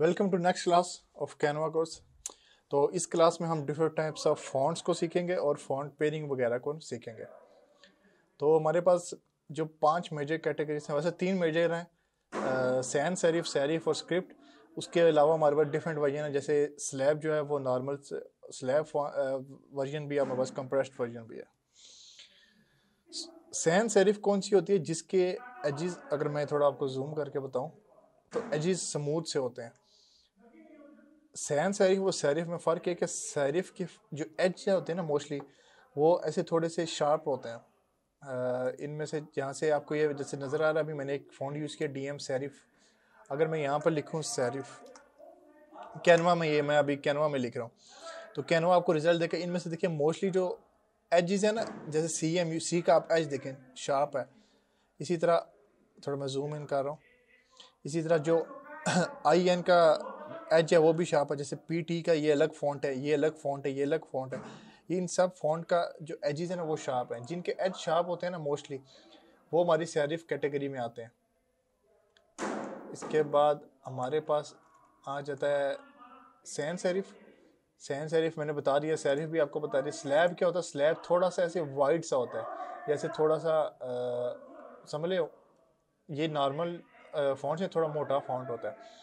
welcome to next class of Canva course तो इस class में हम डिफरेंट टाइप्स ऑफ फॉन्ट्स को सीखेंगे और फॉन्ट पेयरिंग वगैरह को सीखेंगे तो हमारे पास जो पांच मेजर कैटेगरीज हैं वैसे तीन मेजर हैं सैन शरीफ सेरिफ और स्क्रिप्ट उसके अलावा हमारे पास डिफरेंट वर्जन है जैसे स्लैब जो है वो नॉर्मल स्लैब वर्जन भी है हमारे पास कंप्रेस्ड वर्जन भी है सैन शरीफ कौन सी होती है जिसके एजिज अगर मैं थोड़ा आपको जूम करके बताऊँ तो एजिज स्मूथ से होते हैं सैन सैरिफ वो सैरिफ में फ़र्क है कि सैरिफ के जो एज होते हैं ना मोस्टली वो ऐसे थोड़े से शार्प होते हैं इनमें से जहाँ से आपको ये जैसे नज़र आ रहा है अभी मैंने एक फ़ोन यूज़ किया डी एम सैरिफ अगर मैं यहाँ पर लिखूँ सैरिफ कैनवा में ये मैं अभी कैनवा में लिख रहा हूँ तो कैनवा आपको रिजल्ट देखें इनमें से देखिए मोस्टली जो एजिज है ना जैसे सी एम यू सी का आप एज देखें शार्प है इसी तरह थोड़ा मैं जूम इन कर रहा हूँ इसी तरह जो आई एन का एच है वो भी शार्प है जैसे पी टी का ये अलग फॉन्ट है ये अलग फॉन्ट है ये अलग फॉन्ट है ये इन सब फॉन्ट का जो एजेस है ना वो शार्प हैं जिनके एज शार्प होते हैं ना मोस्टली वो हमारी सैरिफ कैटेगरी में आते हैं इसके बाद हमारे पास आ जाता है सैन सैरिफ सैन सैरिफ मैंने बता दिया सैरिफ भी आपको बता दिया स्लैब क्या होता है स्लैब थोड़ा सा ऐसे वाइड सा होता है जैसे थोड़ा सा समझ लो ये नॉर्मल फॉन्ट से थोड़ा मोटा फॉन्ट होता है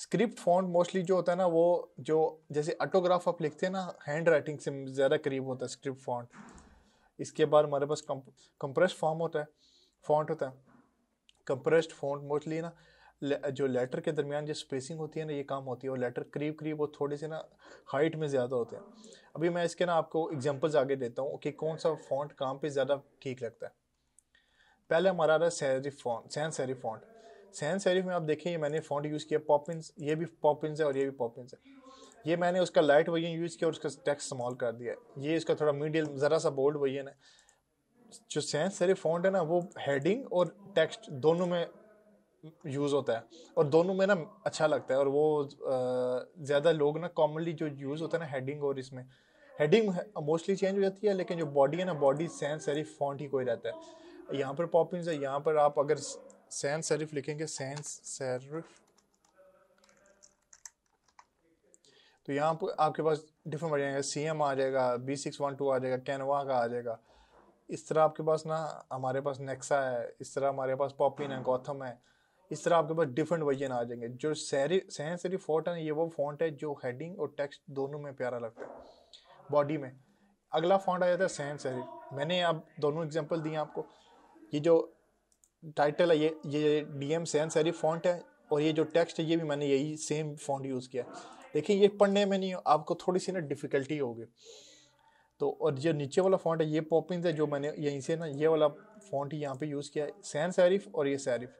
स्क्रिप्ट फॉन्ट मोस्टली जो होता है ना वो जो जैसे ऑटोग्राफ आप लिखते हैं ना हैंड राइटिंग से ज़्यादा करीब होता है स्क्रिप्ट फॉन्ट इसके बाद हमारे पास कंप्रेस फॉर्म होता है फॉन्ट होता है कंप्रेस्ड फॉन्ट मोस्टली ना जो लेटर के दरमियान जो स्पेसिंग होती है ना ये काम होती है और लेटर करीब करीब वो थोड़े से ना हाइट में ज़्यादा होते हैं अभी मैं इसके ना आपको एग्जाम्पल्स आगे देता हूँ कि कौन सा फॉन्ट काम पे ज़्यादा ठीक लगता है पहले हमारा रहा serif font sans serif font sans serif में आप देखें ये मैंने फ़ॉन्ट यूज़ किया पॉपिंस ये भी पॉपिंस है और ये भी पॉपिंस है ये मैंने उसका लाइट वही यूज़ किया और उसका टेक्स्ट स्मॉल कर दिया ये इसका थोड़ा मीडियम ज़रा सा बोल्ड वही है जो सैंस सेरिफ फ़ॉन्ट है ना वो हेडिंग और टेक्स्ट दोनों में यूज़ होता है और दोनों में ना अच्छा लगता है और वो ज़्यादा लोग ना कॉमनली जो यूज़ होता है ना हेडिंग और इसमें हेडिंग मोस्टली चेंज हो जाती है लेकिन जो बॉडी है ना बॉडी सैंस सेरिफ फॉन्ट ही कोई रहता है यहाँ पर पॉपिंस है यहाँ पर आप अगर सैन सेरिफ लिखेंगे सैन सेरिफ तो यहाँ पर आपके पास डिफरेंट वर्जन आएगा सी एम आ जाएगा बी सिक्स वन टू आ जाएगा कैनवा का आ जाएगा इस तरह आपके पास ना हमारे पास नेक्सा है इस तरह हमारे पास पॉपिन है गौथम है इस तरह आपके पास डिफरेंट वर्जन आ जाएंगे जो सैरी सहन सैरी फोट है ये वो फॉन्ट है जो हेडिंग और टेक्स्ट दोनों में प्यारा लगता है बॉडी में अगला फॉन्ट आ जाता है सहन सैरी मैंने आप दोनों एग्जाम्पल दिए आपको ये जो टाइटल है ये ये D M sans serif font है और ये जो टेक्स्ट है ये भी मैंने यही सेम फॉन्ट यूज़ किया देखिए ये पढ़ने में नहीं आपको थोड़ी सी ना डिफ़िकल्टी होगी तो और जो नीचे वाला फॉन्ट है ये पॉपिंग है जो मैंने यहीं से ना ये वाला फॉन्ट यहाँ पे यूज़ किया है सैन सैरिफ और ये सैरिफ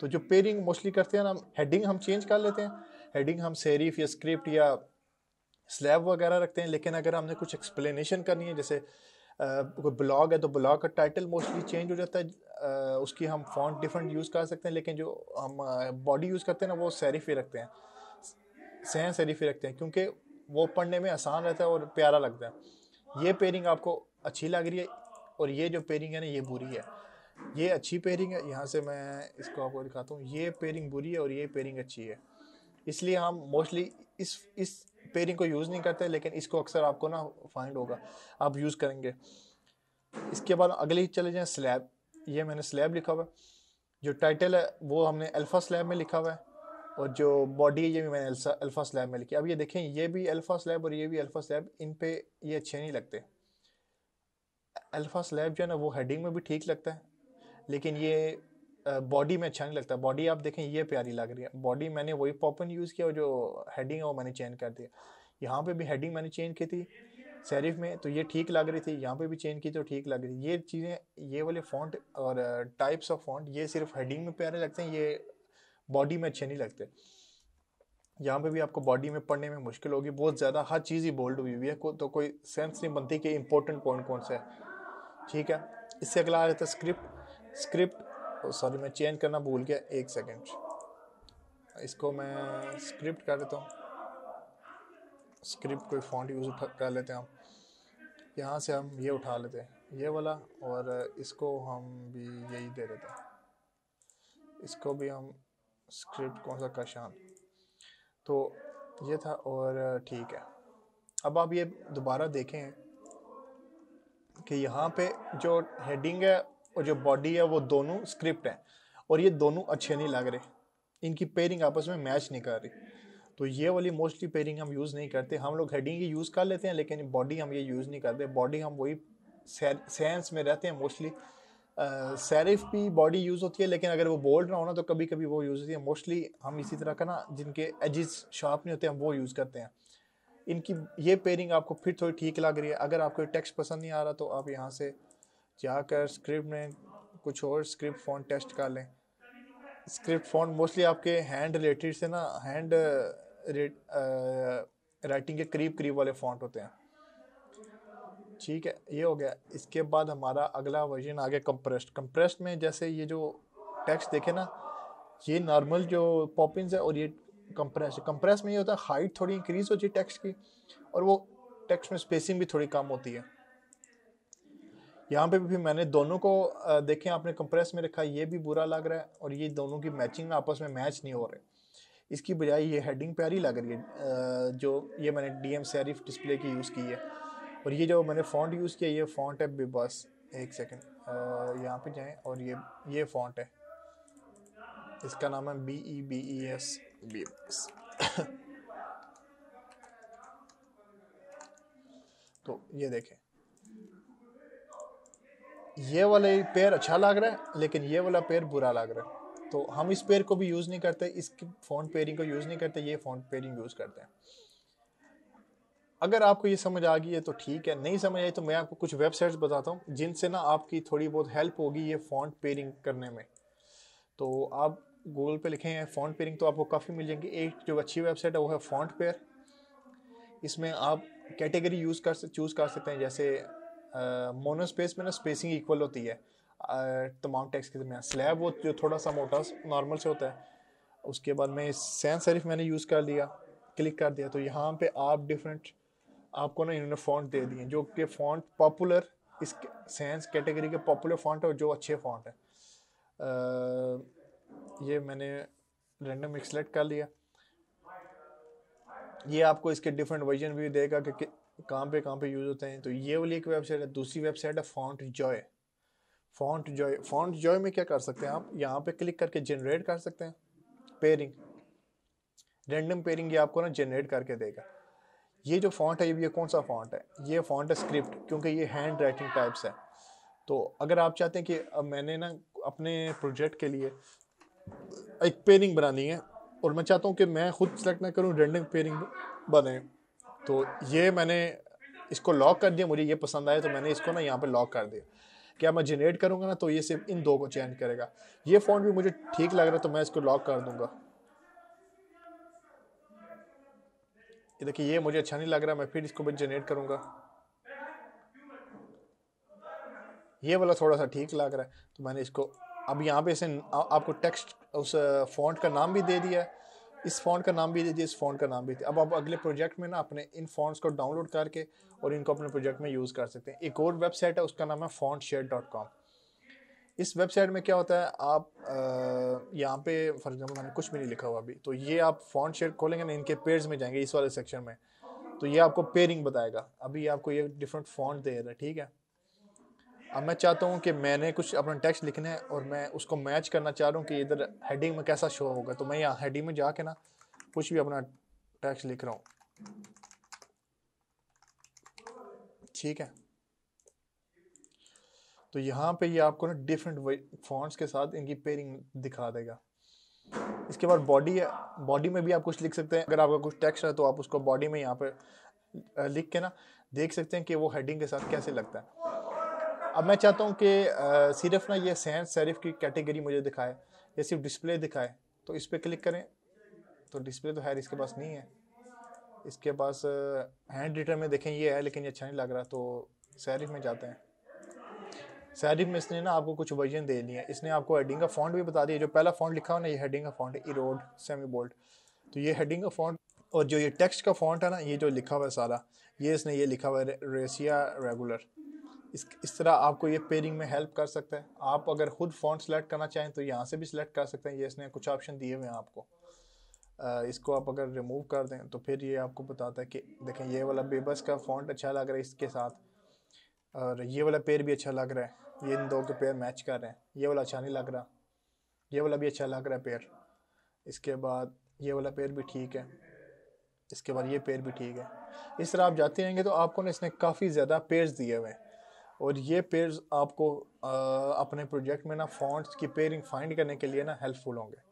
तो जो पेयरिंग मोस्टली करते हैं ना हेडिंग हम चेंज कर लेते हैं हेडिंग हम सैरिफ या स्क्रिप्ट या स्लैब वगैरह रखते हैं लेकिन अगर हमने कुछ एक्सप्लेनेशन करनी है जैसे कोई ब्लॉग है तो ब्लॉग का टाइटल मोस्टली चेंज हो जाता है उसकी हम फॉन्ट डिफरेंट यूज़ कर सकते हैं लेकिन जो हम बॉडी यूज़ करते हैं ना वो सैरिफ ही रखते हैं सहन सैरिफ ही रखते हैं क्योंकि वो पढ़ने में आसान रहता है और प्यारा लगता है ये पेयरिंग आपको अच्छी लग रही है और ये जो पेयरिंग है ना ये बुरी है ये अच्छी पेयरिंग है यहाँ से मैं इसको आपको दिखाता हूँ ये पेयरिंग बुरी है और ये पेयरिंग अच्छी है इसलिए हम मोस्टली इस इस पेयरिंग को यूज़ नहीं करते लेकिन इसको अक्सर आपको ना फाइंड होगा आप यूज़ करेंगे इसके बाद अगले चले जाएँ स्लैब ये मैंने स्लैब लिखा हुआ है जो टाइटल है वो हमने अल्फ़ा स्लैब में लिखा हुआ है और जो बॉडी है ये भी मैंने अल्फ़ा स्लैब में लिखी अब ये देखें ये भी अल्फ़ा स्लैब और ये भी अल्फ़ा स्लैब इन पे ये अच्छे नहीं लगते अल्फ़ा स्लैब जो है ना वो हेडिंग में भी ठीक लगता है लेकिन ये बॉडी में अच्छा नहीं लगता बॉडी आप देखें ये प्यारी लग रही है बॉडी मैंने वही पॉपन यूज़ किया और जो हेडिंग है वो मैंने चेंज कर दिया यहाँ पे भी हेडिंग मैंने चेंज की थी सैरिफ में तो ये ठीक लग रही थी यहाँ पे भी चेंज की तो ठीक लग रही थी ये चीज़ें ये वाले फॉन्ट और टाइप्स ऑफ फॉन्ट ये सिर्फ हेडिंग में प्यारे लगते हैं ये बॉडी में अच्छे नहीं लगते यहाँ पे भी आपको बॉडी में पढ़ने में मुश्किल होगी बहुत ज़्यादा हर चीज़ ही बोल्ड हुई हुई है तो कोई सेंस नहीं बनती कि इंपॉर्टेंट पॉइंट कौन सा है ठीक है इससे अगला आ जाता है स्क्रिप्ट स्क्रिप्ट सॉरी मैं चेंज करना भूल गया एक सेकेंड इसको मैं स्क्रिप्ट कर देता हूँ स्क्रिप्ट कोई फॉन्ट यूज़ कर लेते हैं हम यहाँ से हम ये उठा लेते हैं ये वाला और इसको हम भी यही दे देते हैं इसको भी हम स्क्रिप्ट कौन सा कशान तो ये था और ठीक है अब आप ये दोबारा देखें कि यहाँ पे जो हेडिंग है और जो बॉडी है वो दोनों स्क्रिप्ट हैं और ये दोनों अच्छे नहीं लग रहे इनकी पेयरिंग आपस में मैच नहीं कर रही तो ये वाली मोस्टली पेयरिंग हम यूज़ नहीं करते हम लोग हेडिंग ही यूज़ कर लेते हैं लेकिन बॉडी हम ये यूज़ नहीं करते बॉडी हम वही सेंस में रहते हैं मोस्टली सैरिफ भी बॉडी यूज़ होती है लेकिन अगर वो बोल्ड ना होना तो कभी कभी वो यूज़ होती है मोस्टली हम इसी तरह का ना जिनके एजिस शार्प नहीं होते हम वो यूज़ करते हैं इनकी ये पेयरिंग आपको फिर थोड़ी ठीक लग रही है अगर आपको टेक्स्ट पसंद नहीं आ रहा तो आप यहाँ से जाकर स्क्रिप्ट में कुछ और स्क्रिप्ट फ़ॉन्ट टेस्ट कर लें स्क्रिप्ट फ़ॉन्ट मोस्टली आपके हैंड रिलेटेड से ना हैंड राइटिंग uh, uh, के करीब करीब वाले फ़ॉन्ट होते हैं ठीक है ये हो गया इसके बाद हमारा अगला वर्जन आ गया कंप्रेस्ड कंप्रेस्ड में जैसे ये जो टेक्स्ट देखे ना ये नॉर्मल जो पॉपिंस है और ये कंप्रेस कंप्रेस में ये होता है हाइट थोड़ी इंक्रीज़ होती है टेक्स्ट की और वो टेक्स्ट में स्पेसिंग भी थोड़ी कम होती है यहाँ पे भी मैंने दोनों को देखें आपने कंप्रेस में रखा ये भी बुरा लग रहा है और ये दोनों की मैचिंग आपस में मैच नहीं हो रहे इसकी बजाय ये हेडिंग प्यारी लग रही है जो ये मैंने डी एम सैरिफ डिस्प्ले की यूज़ की है और ये जो मैंने फ़ॉन्ट यूज़ किया ये फ़ॉन्ट है बस एक सेकेंड यहाँ पे जाएँ और ये ये फ़ॉन्ट है इसका नाम है B E B E S B बस तो ये देखें ये वाला ही पेयर अच्छा लग रहा है लेकिन ये वाला पेयर बुरा लग रहा है तो हम इस पेयर को भी यूज़ नहीं करते इसकी फोन पेयरिंग को यूज़ नहीं करते ये फ़ॉन्ट पेयरिंग यूज़ करते हैं अगर आपको ये समझ आ गई है तो ठीक है नहीं समझ आई तो मैं आपको कुछ वेबसाइट्स बताता हूँ जिनसे ना आपकी थोड़ी बहुत हेल्प होगी ये फ़ॉन्ट पेयरिंग करने में तो आप गूगल पे लिखें फ़ॉन्ट पेयरिंग तो आपको काफ़ी मिल जाएंगी एक जो अच्छी वेबसाइट है वो है फ़ॉन्ट पेयर इसमें आप कैटेगरी यूज़ कर चूज़ कर सकते हैं जैसे मोनो स्पेस में ना स्पेसिंग इक्वल होती है तमाम टैक्स के दरमियान स्लैब वो जो थोड़ा सा मोटा नॉर्मल से होता है उसके बाद में सैन सरिफ मैंने यूज़ कर लिया क्लिक कर दिया तो यहाँ पे आप डिफरेंट आपको ना इन्होंने फॉन्ट दे दिए जो कि फॉन्ट पॉपुलर इस सेंस कैटेगरी के पॉपुलर फॉन्ट है और जो अच्छे फॉन्ट है ये मैंने रैंडम एक सेलेक्ट कर लिया ये आपको इसके डिफरेंट वर्जन भी देगा कि कहाँ पे कहाँ पे यूज़ होते हैं तो ये वाली एक वेबसाइट है दूसरी वेबसाइट है font joy font joy font joy में क्या कर सकते हैं आप यहाँ पे क्लिक करके जनरेट कर सकते हैं पेयरिंग रेंडम पेयरिंग ये आपको ना जनरेट करके देगा ये जो फॉन्ट है ये कौन सा फॉन्ट है ये फॉन्ट है स्क्रिप्ट क्योंकि ये हैंड राइटिंग टाइप्स है तो अगर आप चाहते हैं कि अब मैंने ना अपने प्रोजेक्ट के लिए एक पेयरिंग बनानी है और मैं चाहता हूँ कि मैं खुद सेलेक्ट ना करूँ रेंडम पेयरिंग बने तो ये मैंने इसको लॉक कर दिया मुझे ये पसंद आया तो मैंने इसको ना यहाँ पर लॉक कर दिया क्या मैं जनरेट करूँगा ना तो ये सिर्फ इन दो को चेंज करेगा ये फ़ोन भी मुझे ठीक लग रहा तो मैं इसको लॉक कर दूँगा ये देखिए ये मुझे अच्छा नहीं लग रहा मैं फिर इसको भी जनरेट करूँगा ये वाला थोड़ा सा ठीक लग रहा है तो मैंने इसको अब यहाँ पे इसे आपको टेक्स्ट उस फॉन्ट का नाम भी दे दिया है इस फ़ॉन्ट का नाम भी दीजिए इस फ़ॉन्ट का नाम भी अब आप अगले प्रोजेक्ट में ना अपने इन फ़ॉन्ट्स को डाउनलोड करके और इनको अपने प्रोजेक्ट में यूज़ कर सकते हैं एक और वेबसाइट है उसका नाम है फ़ॉन्ट शेयर डॉट कॉम इस वेबसाइट में क्या होता है आप यहाँ पे फॉर एग्जाम्पल मैंने कुछ भी नहीं लिखा हुआ अभी तो ये आप फ़ॉन्ट शेयर खोलेंगे ना इनके पेयर्स में जाएंगे इस वाले सेक्शन में तो ये आपको पेयरिंग बताएगा अभी आपको ये डिफरेंट फ़ॉन्ट दे रहा है ठीक है अब मैं चाहता हूँ कि मैंने कुछ अपना टेक्स्ट लिखना है और मैं उसको मैच करना चाह रहा हूँ कि इधर हेडिंग में कैसा शो होगा तो मैं यहाँ हेडिंग में जाके ना कुछ भी अपना टेक्स्ट लिख रहा हूँ ठीक है तो यहाँ पे ये आपको ना डिफरेंट फॉन्ट्स के साथ इनकी पेयरिंग दिखा देगा इसके बाद बॉडी है बॉडी में भी आप कुछ लिख सकते हैं अगर आपका कुछ टेक्स्ट है तो आप उसको बॉडी में यहाँ पर लिख के ना देख सकते हैं कि वो हेडिंग के साथ कैसे लगता है अब मैं चाहता हूँ कि सिर्फ ना ये सैन सेरिफ की कैटेगरी मुझे दिखाए ये सिर्फ डिस्प्ले दिखाए तो इस पर क्लिक करें तो डिस्प्ले तो है इसके पास नहीं है इसके पास हैंड रिटर में देखें ये है लेकिन ये अच्छा नहीं लग रहा तो सैरिफ में जाते हैं सैरिफ में इसने ना आपको कुछ वर्जन दे लिए इसने आपको हेडिंग का फॉन्ट भी बता दिया जो पहला फॉन्ट लिखा हो ना ये हेडिंग का फॉन्ट है इरोड सेमी बोल्ड तो ये हेडिंग का फॉन्ट और जो ये टेक्स्ट का फॉन्ट है ना ये जो लिखा हुआ है सारा ये इसने ये लिखा हुआ है रेसिया रेगुलर इस इस तरह आपको ये पेयरिंग में हेल्प कर सकता है आप अगर खुद फॉन्ट सेलेक्ट करना चाहें तो यहाँ से भी सिलेक्ट कर सकते हैं ये इसने कुछ ऑप्शन दिए हुए हैं आपको आ, इसको आप अगर रिमूव कर दें तो फिर ये आपको बताता है कि देखें ये वाला बेबस का फॉन्ट अच्छा लग रहा है इसके साथ और ये वाला पेयर भी अच्छा लग रहा है ये इन दो के पेयर मैच कर रहे हैं ये वाला अच्छा नहीं लग रहा ये वाला भी अच्छा लग रहा है पेयर इसके बाद ये वाला पेयर भी ठीक है इसके बाद ये पेयर भी ठीक है इस तरह आप जाते रहेंगे तो आपको ना इसने काफ़ी ज़्यादा पेयर्स दिए हुए हैं और ये पेयर आपको आ, अपने प्रोजेक्ट में ना फॉन्ट्स की पेयरिंग फाइंड करने के लिए ना हेल्पफुल होंगे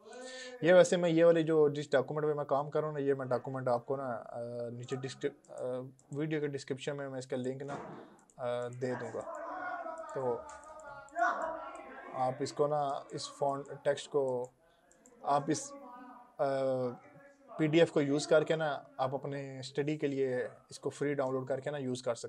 ये वैसे मैं ये वाले जो जिस डॉक्यूमेंट में मैं काम कर रहा हूँ ना ये मैं डॉक्यूमेंट आपको ना नीचे वीडियो के डिस्क्रिप्शन में मैं इसका लिंक ना आ, दे दूँगा तो आप इसको ना इस फॉन्ट टेक्स्ट को आप इस पीडीएफ को यूज़ करके ना आप अपने स्टडी के लिए इसको फ्री डाउनलोड करके ना यूज़ कर सकते